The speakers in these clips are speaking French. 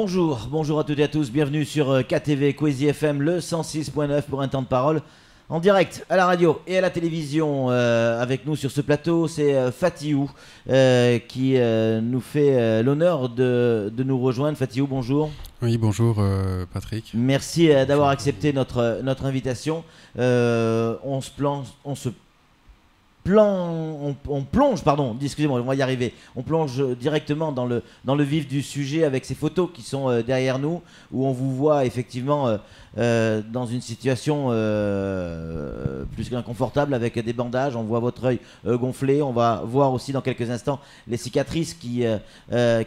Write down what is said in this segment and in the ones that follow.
Bonjour, bonjour à toutes et à tous, bienvenue sur euh, KTV Quasi FM, le 106.9 pour un temps de parole. En direct à la radio et à la télévision euh, avec nous sur ce plateau, c'est euh, Fatiou qui nous fait l'honneur de, nous rejoindre. Fatiou, bonjour. Oui, bonjour Patrick. Merci d'avoir accepté notre, notre invitation. on, se plan, on se on, plonge, pardon, excusez-moi, on va y arriver. On plonge directement dans le, dans le vif du sujet avec ces photos qui sont euh, derrière nous, où on vous voit effectivement euh, euh, dans une situation plus qu'inconfortable avec des bandages. On voit votre œil gonflé. On va voir aussi dans quelques instants les cicatrices qui,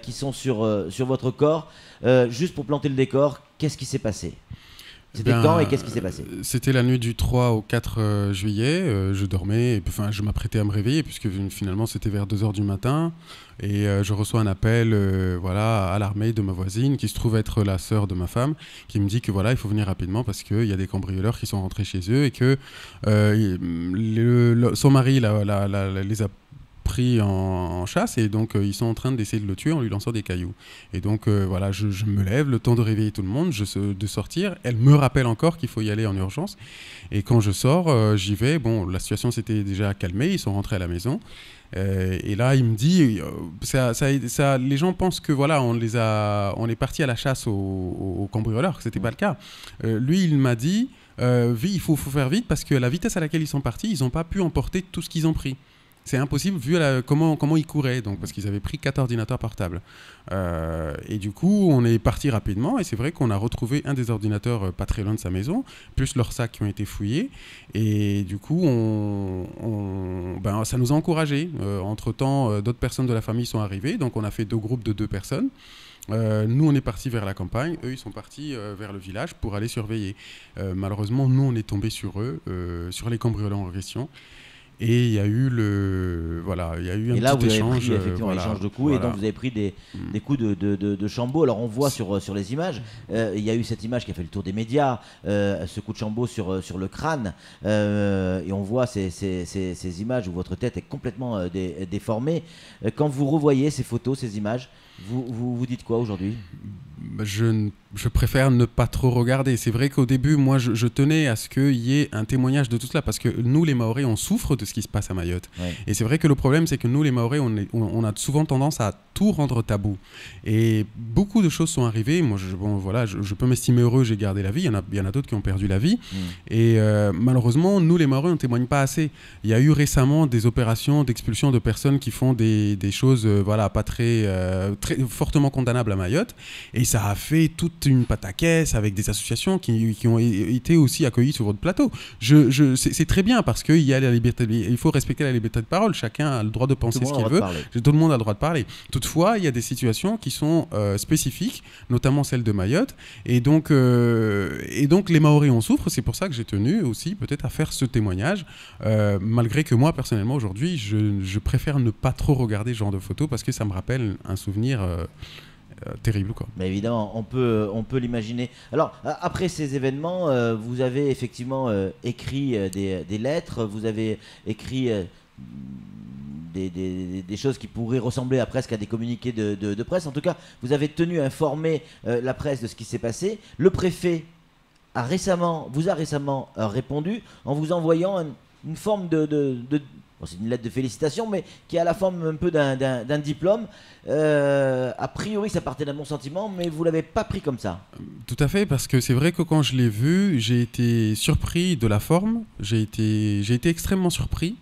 qui sont sur, sur votre corps. juste pour planter le décor, qu'est-ce qui s'est passé c'était eh ben, quand et qu'est-ce qui s'est passé C'était la nuit du 3 au 4 euh, juillet. Euh, je dormais, enfin, je m'apprêtais à me réveiller puisque finalement c'était vers 2h du matin. Et euh, je reçois un appel voilà, à l'armée de ma voisine qui se trouve être la sœur de ma femme qui me dit que voilà, il faut venir rapidement parce qu'il y a des cambrioleurs qui sont rentrés chez eux et que son mari les a pris en, chasse et donc euh, ils sont en train d'essayer de le tuer en lui lançant des cailloux. Et donc euh, voilà, je, me lève, le temps de réveiller tout le monde, je, de sortir. Elle me rappelle encore qu'il faut y aller en urgence. Et quand je sors, euh, j'y vais. Bon, la situation s'était déjà calmée, ils sont rentrés à la maison. et là, il me dit, ça, ça, les gens pensent que voilà, on les a, on est parti à la chasse aux, cambrioleur que C'était pas le cas. lui, il m'a dit, il faut, faut faire vite parce que la vitesse à laquelle ils sont partis, ils n'ont pas pu emporter tout ce qu'ils ont pris. C'est impossible vu comment, ils couraient, donc, parce qu'ils avaient pris quatre ordinateurs portables. Euh, et du coup, on est parti rapidement, et c'est vrai qu'on a retrouvé un des ordinateurs euh, pas très loin de sa maison, plus leurs sacs qui ont été fouillés. Et du coup, on, ben, ça nous a encouragés. Euh, entre-temps, d'autres personnes de la famille sont arrivées, donc on a fait deux groupes de deux personnes. nous, on est parti vers la campagne, eux, ils sont partis vers le village pour aller surveiller. malheureusement, nous, on est tombés sur eux, sur les cambriolants en question. Et il y a eu le voilà, il y a eu un et échange, euh, effectivement, échange de coups et donc vous avez pris des, mm. des coups de, de, de, Alors on voit sur euh, sur les images, euh, il y a eu cette image qui a fait le tour des médias, ce coup de chambeau sur sur le crâne, et on voit ces, ces, ces, images où votre tête est complètement déformée. Quand vous revoyez ces photos, ces images, vous, vous, dites quoi aujourd'hui bah, je, je, préfère ne pas trop regarder. C'est vrai qu'au début, moi, je, tenais à ce qu'il y ait un témoignage de tout cela, parce que nous, les Maoris, on souffre de ce qui se passe à Mayotte. Et c'est vrai que le problème, c'est que nous, les Maoris, on, a souvent tendance à tout rendre tabou. Et beaucoup de choses sont arrivées. Moi, je, voilà, je, peux m'estimer heureux, j'ai gardé la vie. Il y en a, a d'autres qui ont perdu la vie. Mm. Et euh, malheureusement, nous, les Maoris, on ne témoigne pas assez. Il y a eu récemment des opérations d'expulsion de personnes qui font des, des choses euh, voilà, pas très, euh, très fortement condamnable à Mayotte. Et ça a fait toute une pataquès avec des associations qui, qui ont été aussi accueillies sur votre plateau. Je, je c'est très bien parce qu'il y a la liberté, il faut respecter la liberté de parole. Chacun a le droit de penser ce qu'il veut. Tout le monde a le droit de parler. Toutefois, il y a des situations qui sont euh, spécifiques, notamment celle de Mayotte. Et donc, euh, et donc les Maoris en souffrent. C'est pour ça que j'ai tenu aussi peut-être à faire ce témoignage, euh, malgré que moi personnellement aujourd'hui, je, je préfère ne pas trop regarder ce genre de photos parce que ça me rappelle un souvenir euh, euh, terrible. Quoi. Mais évidemment, on peut, euh, on peut l'imaginer. Alors, après ces événements, vous avez effectivement écrit des, lettres, vous avez écrit des, choses qui pourraient ressembler à presque à des communiqués de, presse. En tout cas, vous avez tenu à informer la presse de ce qui s'est passé. Le préfet a récemment, vous a récemment répondu en vous envoyant une forme de c'est une lettre de félicitations, mais qui a la forme un peu d'un diplôme. Euh, a priori, ça partait d'un bon sentiment, mais vous l'avez pas pris comme ça. Tout à fait, parce que c'est vrai que quand je l'ai vu, j'ai été surpris de la forme. J'ai été, j'ai été extrêmement surpris.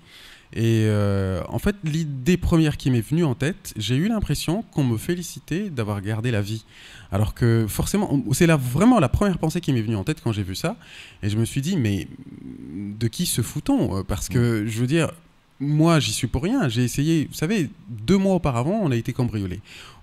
Et euh, en fait, l'idée première qui m'est venue en tête, j'ai eu l'impression qu'on me félicitait d'avoir gardé la vie. Alors que forcément, c'est là vraiment la première pensée qui m'est venue en tête quand j'ai vu ça. Et je me suis dit, mais de qui se fout-on Parce que je veux dire, moi, j'y suis pour rien. J'ai essayé, vous savez, deux mois auparavant, on a été cambriolé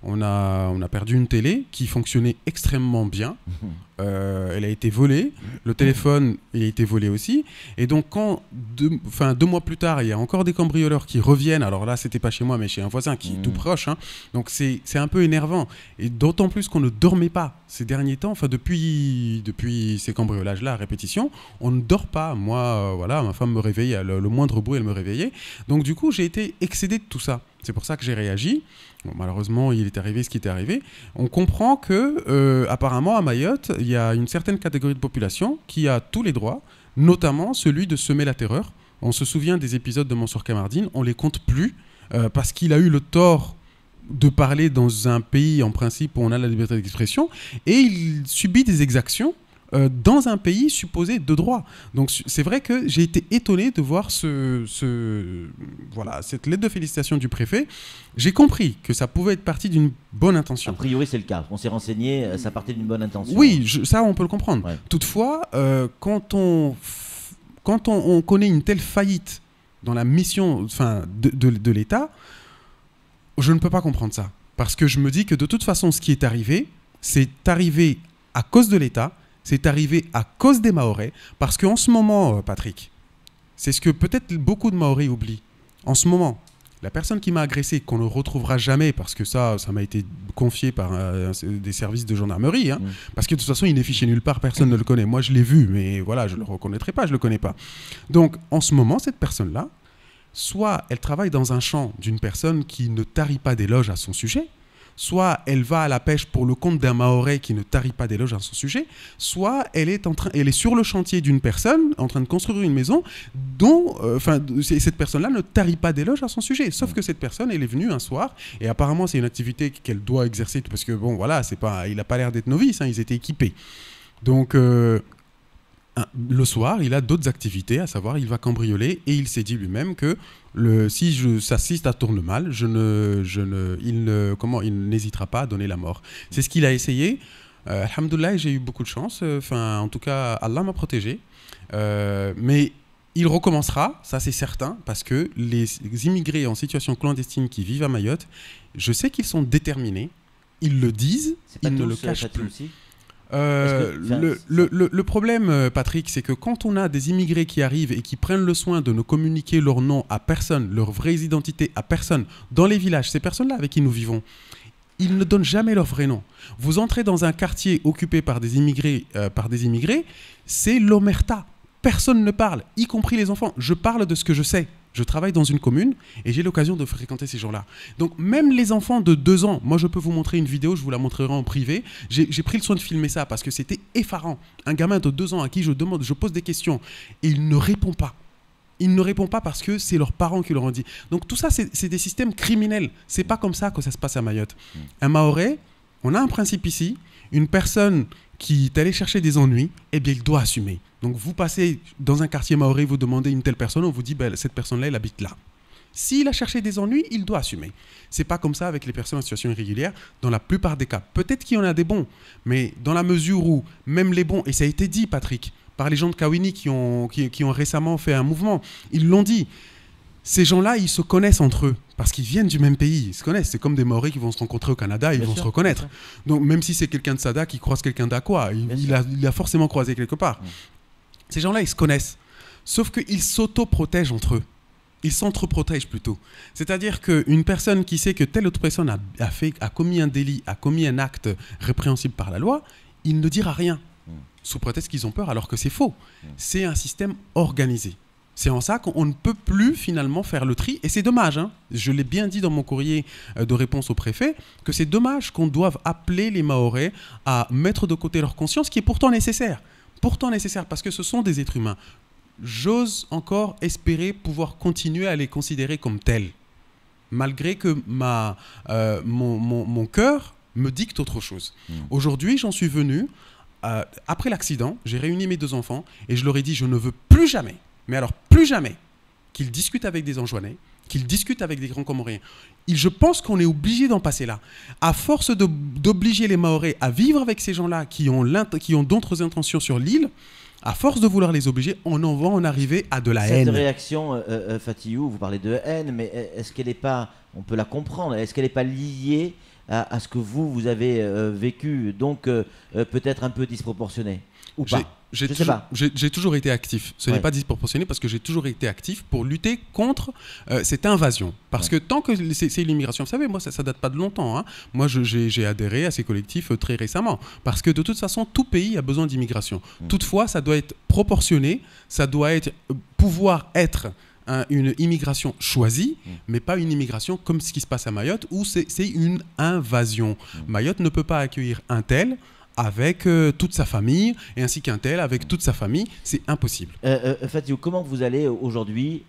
on a, perdu une télé qui fonctionnait extrêmement bien. Mhm. Euh, elle a été volée. Le téléphone, a été volé aussi. Et donc, quand deux, enfin, deux mois plus tard, il y a encore des cambrioleurs qui reviennent, alors là, c'était pas chez moi, mais chez un voisin qui est tout mhm. proche. Hein. Donc, c'est un peu énervant. Et d'autant plus qu'on ne dormait pas ces derniers temps. Enfin, depuis, depuis ces cambriolages-là à répétition, on ne dort pas. Moi, euh, voilà, ma femme me réveillait, le moindre bruit, elle me réveillait. Donc, du coup, j'ai été excédé de tout ça. C'est pour ça que j'ai réagi. malheureusement, il est arrivé ce qui est arrivé. On comprend que, euh, apparemment, à Mayotte, il y a une certaine catégorie de population qui a tous les droits, notamment celui de semer la terreur. On se souvient des épisodes de Mansour Kamardine, on les compte plus euh, parce qu'il a eu le tort de parler dans un pays en principe où on a la liberté d'expression et il subit des exactions euh, dans un pays supposé de droit. Donc c'est vrai que j'ai été étonné de voir ce, voilà, cette lettre de félicitation du préfet. J'ai compris que ça pouvait être parti d'une bonne intention. A priori, c'est le cas. On s'est renseigné, euh, ça partait d'une bonne intention. Oui, ça, on peut le comprendre. Toutefois, euh, quand, on, quand on, connaît une telle faillite dans la mission enfin, de, de, de l'État, je ne peux pas comprendre ça. Parce que je me dis que de toute façon, ce qui est arrivé, c'est arrivé à cause de l'État, c'est arrivé à cause des Maoris, parce qu'en ce moment, euh, Patrick, c'est ce que peut-être beaucoup de Maoris oublient. En ce moment, la personne qui m'a agressé, qu'on ne retrouvera jamais, parce que ça, ça m'a été confié par euh, des services de gendarmerie, hein, parce que de toute façon, il n'est fiché nulle part, personne ne le connaît. Moi, je l'ai vu, mais voilà, je ne le reconnaîtrai pas, je ne le connais pas. Donc, en ce moment, cette personne-là, soit elle travaille dans un champ d'une personne qui ne tarit pas d'éloges à son sujet, soit elle va à la pêche pour le compte d'un maoré qui ne tarit pas d'éloges à son sujet, soit elle est, en train, elle est sur le chantier d'une personne en train de construire une maison dont euh, cette personne-là ne tarit pas d'éloges à son sujet. Sauf que cette personne, elle est venue un soir et apparemment c'est une activité qu'elle doit exercer parce que bon voilà, c'est pas, il n'a pas l'air d'être novice, hein, ils étaient équipés. Donc euh, le soir, il a d'autres activités, à savoir, il va cambrioler et il s'est dit lui-même que si je, ça, à tourne mal, je ne, ne, il ne, comment, il n'hésitera pas à donner la mort. C'est ce qu'il a essayé. Euh, Alhamdulillah, j'ai eu beaucoup de chance. en tout cas, Allah m'a protégé. Euh, mais il recommencera, ça c'est certain, parce que les immigrés en situation clandestine qui vivent à Mayotte, je sais qu'ils sont déterminés. Ils le disent, ils ne le euh, cachent plus. Euh, le, problème, euh, Patrick, c'est que quand on a des immigrés qui arrivent et qui prennent le soin de ne communiquer leur nom à personne, leur vraie identité à personne, dans les villages, ces personnes-là avec qui nous vivons, ils ne donnent jamais leur vrai nom. Vous entrez dans un quartier occupé par des immigrés, euh, par des immigrés, c'est l'omerta. Personne ne parle, y compris les enfants. Je parle de ce que je sais. Je travaille dans une commune et j'ai l'occasion de fréquenter ces gens-là. Donc même les enfants de deux ans, moi je peux vous montrer une vidéo, je vous la montrerai en privé. J'ai pris le soin de filmer ça parce que c'était effarant. Un gamin de deux ans à qui je demande, je pose des questions et il ne répond pas. Il ne répond pas parce que c'est leurs parents qui leur ont dit. Donc tout ça, c'est des systèmes criminels. C'est pas comme ça que ça se passe à Mayotte. Mmh. Un Maoré, on a un principe ici. Une personne qui est allé chercher des ennuis, eh bien, il doit assumer. Donc, vous passez dans un quartier maori, vous demandez une telle personne, on vous dit, ben, cette personne-là, elle habite là. S'il a cherché des ennuis, il doit assumer. C'est pas comme ça avec les personnes en situation irrégulière, dans la plupart des cas. Peut-être qu'il y en a des bons, mais dans la mesure où même les bons, et ça a été dit, Patrick, par les gens de Kawini qui ont, qui ont récemment fait un mouvement, ils l'ont dit ces gens-là, ils se connaissent entre eux parce qu'ils viennent du même pays, ils se connaissent. C'est comme des Maoris qui vont se rencontrer au Canada, ils vont se reconnaître. Donc même si c'est quelqu'un de Sada qui croise quelqu'un d'Aqua, il, il, a, forcément croisé quelque part. Mm. Ces gens-là, ils se connaissent. Sauf qu'ils s'auto-protègent entre eux. Ils s'entre-protègent plutôt. C'est-à-dire qu'une personne qui sait que telle autre personne a, commis un délit, a commis un acte répréhensible par la loi, il ne dira rien. Mm. Sous prétexte qu'ils ont peur alors que c'est faux. Mm. C'est un système organisé. C'est en ça qu'on ne peut plus finalement faire le tri. Et c'est dommage. Hein. Je l'ai bien dit dans mon courrier euh, de réponse au préfet que c'est dommage qu'on doive appeler les Maorais à mettre de côté leur conscience, qui est pourtant nécessaire. Pourtant nécessaire, parce que ce sont des êtres humains. J'ose encore espérer pouvoir continuer à les considérer comme tels, malgré que ma, euh, mon, mon, cœur me dicte autre chose. Hmm. Aujourd'hui, j'en suis venu. Euh, après l'accident, j'ai réuni mes deux enfants et je leur ai dit je ne veux plus jamais, mais alors plus jamais qu'ils discutent avec des Anjouanais, qu'ils discutent avec des grands Comoriens. je pense qu'on est obligé d'en passer là. À force d'obliger les maoris à vivre avec ces gens-là qui ont, ont d'autres intentions sur l'île, à force de vouloir les obliger, on en va en arriver à de la haine. Cette réaction, euh, euh, euh, vous parlez de haine, mais est-ce qu'elle n'est pas, on peut la comprendre, est-ce qu'elle n'est pas liée à, ce que vous, vous avez vécu, donc peut-être un peu disproportionnée ou pas j'ai toujours, été actif. Ce n'est pas disproportionné parce que j'ai toujours été actif pour lutter contre euh, cette invasion. Parce que tant que c'est l'immigration, vous savez, moi, ça ne date pas de longtemps. Hein. Moi, j'ai adhéré à ces collectifs euh, très récemment. Parce que de toute façon, tout pays a besoin d'immigration. Mm. Toutefois, ça doit être proportionné, ça doit être, euh, pouvoir être une immigration choisie, mm. mais pas une immigration comme ce qui se passe à Mayotte, où c'est une invasion. Mm. Mayotte ne peut pas accueillir un tel avec euh, toute sa famille, et ainsi qu'un tel avec toute sa famille, c'est impossible. Euh, euh, euh comment vous allez aujourd'hui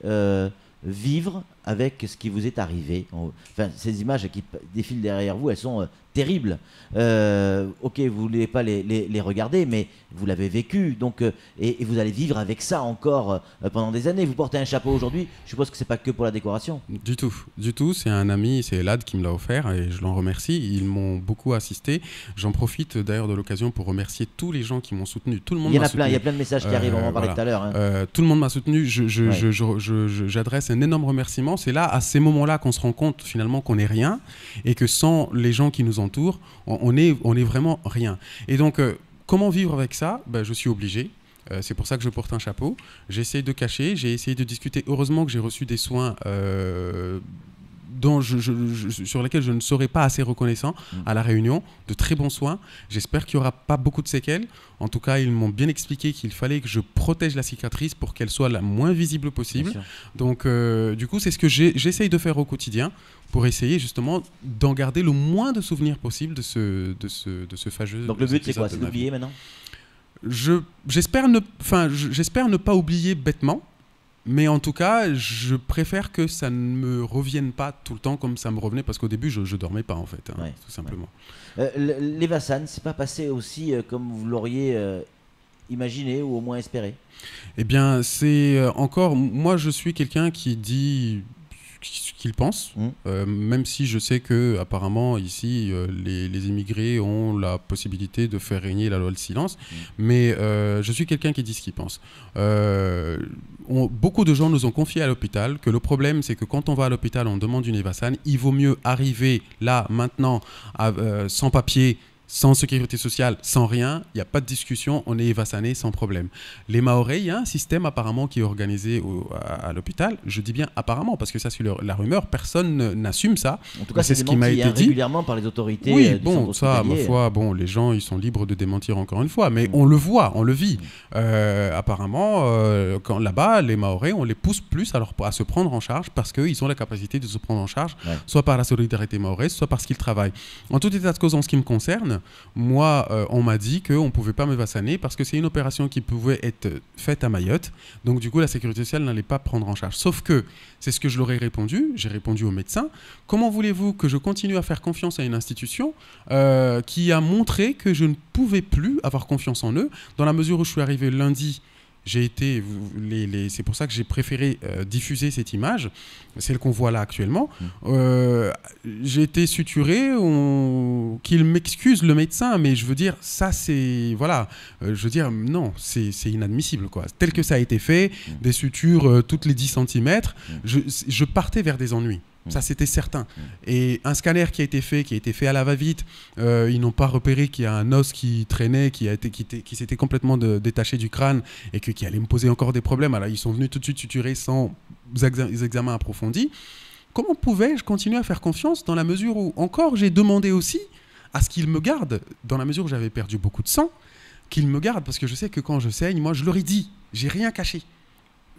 vivre avec ce qui vous est arrivé Enfin, ces images qui défilent derrière vous, elles sont terrible. Euh, ok, vous ne voulez pas les, regarder, mais vous l'avez vécu, donc euh, et, vous allez vivre avec ça encore euh, pendant des années. Vous portez un chapeau aujourd'hui, je suppose que c'est pas que pour la décoration. Du tout, du tout. C'est un ami, c'est Elad qui me l'a offert et je l'en remercie. Ils m'ont beaucoup assisté. J'en profite d'ailleurs de l'occasion pour remercier tous les gens qui m'ont soutenu. Tout le monde. Il y en a plein, il y a plein de messages qui arrivent. On en parlait tout à l'heure. Hein. tout le monde m'a soutenu. J'adresse je, un énorme remerciement. C'est là, à ces moments-là, qu'on se rend compte finalement qu'on n'est rien et que sans les gens qui nous ont tour on, est, on est vraiment rien. Et donc, euh, comment vivre avec ça ben, Je suis obligé. Euh, c'est pour ça que je porte un chapeau. J'essaie de cacher, j'ai essayé de discuter. Heureusement que j'ai reçu des soins euh, sur laquelle je ne serai pas assez reconnaissant mm. à la réunion. De très bons soins. J'espère qu'il n'y aura pas beaucoup de séquelles. En tout cas, ils m'ont bien expliqué qu'il fallait que je protège la cicatrice pour qu'elle soit la moins visible possible. Donc, euh, du coup, c'est ce que j'essaye de faire au quotidien pour essayer justement d'en garder le moins de souvenirs possible de ce, fâcheux. Donc, le but, c'est quoi C'est d'oublier maintenant J'espère ne pas oublier bêtement mais en tout cas, je préfère que ça ne me revienne pas tout le temps comme ça me revenait, parce qu'au début, je, ne dormais pas, en fait, hein, tout simplement. Euh, les Vassan, c'est pas passé aussi euh, comme vous l'auriez euh, imaginé ou au moins espéré Eh bien, c'est encore. Moi, je suis quelqu'un qui dit ce qu'ils pensent, mm. euh, même si je sais que apparemment ici euh, les, les, immigrés ont la possibilité de faire régner la loi de silence, mm. mais euh, je suis quelqu'un qui dit ce qu'il pense. beaucoup de gens nous ont confié à l'hôpital que le problème c'est que quand on va à l'hôpital on demande une evasane. il vaut mieux arriver là maintenant sans papier sans sécurité sociale, sans rien, il n'y a pas de discussion, on est évassané sans problème. Les Maorais, il y a un système apparemment qui est organisé à, l'hôpital. Je dis bien apparemment, parce que ça, c'est la rumeur, personne n'assume ça. En tout cas, c'est ce qui m'a été hein, dit. régulièrement par les autorités. Oui, euh, bon, ça, ma foi, bon, les gens, ils sont libres de démentir encore une fois, mais mm. on le voit, on le vit. Mm. Euh, apparemment, euh, quand là-bas, les Maorais, on les pousse plus à, se prendre en charge parce qu'ils ont la capacité de se prendre en charge, soit par la solidarité maoraise, soit parce qu'ils travaillent. En tout état de cause, en ce qui me concerne, moi, euh, on m'a dit qu'on ne pouvait pas me vassaner parce que c'est une opération qui pouvait être faite à Mayotte. Donc, du coup, la sécurité sociale n'allait pas prendre en charge. Sauf que, c'est ce que je leur ai répondu. J'ai répondu au médecin. Comment voulez-vous que je continue à faire confiance à une institution euh, qui a montré que je ne pouvais plus avoir confiance en eux Dans la mesure où je suis arrivé lundi j'ai été, les, c'est pour ça que j'ai préféré euh, diffuser cette image, celle qu'on voit là actuellement. Mm. Euh, j'ai été suturé, on... qu'il m'excuse le médecin, mais je veux dire, ça c'est, voilà, euh, je veux dire, non, c'est inadmissible, quoi. Tel que ça a été fait, mm. des sutures toutes les 10 cm, mm. je partais vers des ennuis. Mm. Ça, c'était certain. Mm. Et un scanner qui a été fait, qui a été fait à la va-vite, euh, ils n'ont pas repéré qu'il y a un os qui traînait, qui, a été, qui, qui s'était complètement détaché du crâne et que, qui allait me poser encore des problèmes. Alors, ils sont venus tout de suite suturer sans examen examens approfondis. Comment pouvais-je continuer à faire confiance dans la mesure où, encore, j'ai demandé aussi à ce qu'ils me gardent, dans la mesure où j'avais perdu beaucoup de sang, qu'ils me gardent, parce que je sais que quand je saigne, moi, je leur ai dit, j'ai rien caché.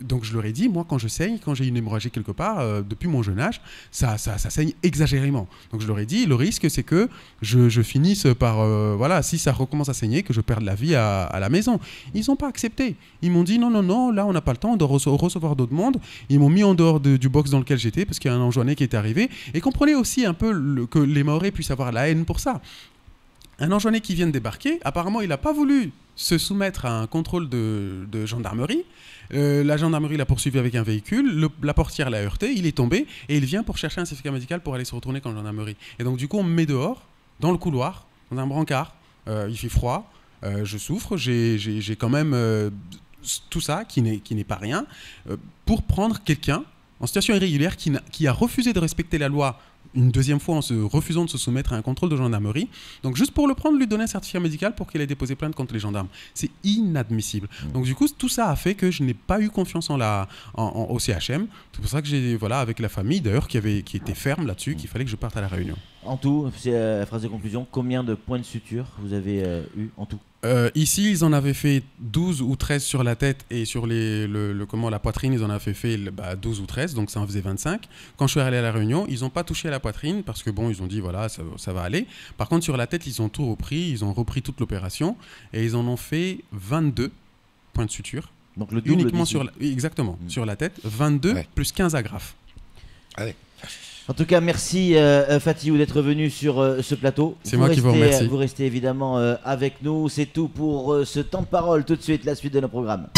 Donc je leur ai dit, moi quand je saigne, quand j'ai une hémorragie quelque part, euh, depuis mon jeune âge, ça, ça, saigne exagérément. Donc je leur ai dit, le risque c'est que je, finisse par, euh, voilà, si ça recommence à saigner, que je perde la vie à, la maison. Ils n'ont pas accepté. Ils m'ont dit, non, non, non, là on n'a pas le temps, de recevoir d'autres mondes. Ils m'ont mis en dehors du box dans lequel j'étais, parce qu'il y a un enjeuné qui est arrivé. Et comprenez aussi un peu que les Maoris puissent avoir la haine pour ça. Un enjeuné qui vient de débarquer, apparemment il n'a pas voulu se soumettre à un contrôle de, gendarmerie. Euh, la gendarmerie l'a poursuivi avec un véhicule, la portière l'a heurté, il est tombé et il vient pour chercher un certificat médical pour aller se retourner quand la gendarmerie. Et donc du coup on me met dehors, dans le couloir, dans un brancard, euh, il fait froid, euh, je souffre, j'ai quand même tout ça qui n'est pas rien, pour prendre quelqu'un en situation irrégulière qui, qui a refusé de respecter la loi une deuxième fois en se refusant de se soumettre à un contrôle de gendarmerie. Donc juste pour le prendre, lui donner un certificat médical pour qu'il ait déposé plainte contre les gendarmes. C'est inadmissible. Mmh. Donc du coup, tout ça a fait que je n'ai pas eu confiance en la, en, au CHM. C'est pour ça que j'ai, voilà, avec la famille d'ailleurs, qui, avait, qui était ferme là-dessus, mmh. qu'il fallait que je parte à la réunion. En tout, c'est la euh, phrase de conclusion, combien de points de suture vous avez euh, eu en tout euh, ici, ils en avaient fait 12 ou 13 sur la tête et sur les, le, comment, la poitrine, ils en avaient fait bah, 12 ou 13, donc ça en faisait 25. Quand je suis allé à la réunion, ils n'ont pas touché à la poitrine parce que bon, ils ont dit voilà, ça, va aller. Par contre, sur la tête, ils ont tout repris, ils ont repris toute l'opération et ils en ont fait 22 points de suture. Donc le double Uniquement sur exactement, hmm. sur la tête, 22 plus 15 agrafes. Allez. En tout cas, merci euh, euh Fatihou d'être venu sur euh, ce plateau. C'est moi qui vous remercie. Euh, vous restez évidemment avec nous. C'est tout pour ce temps de parole. Tout de suite, la suite de nos programmes.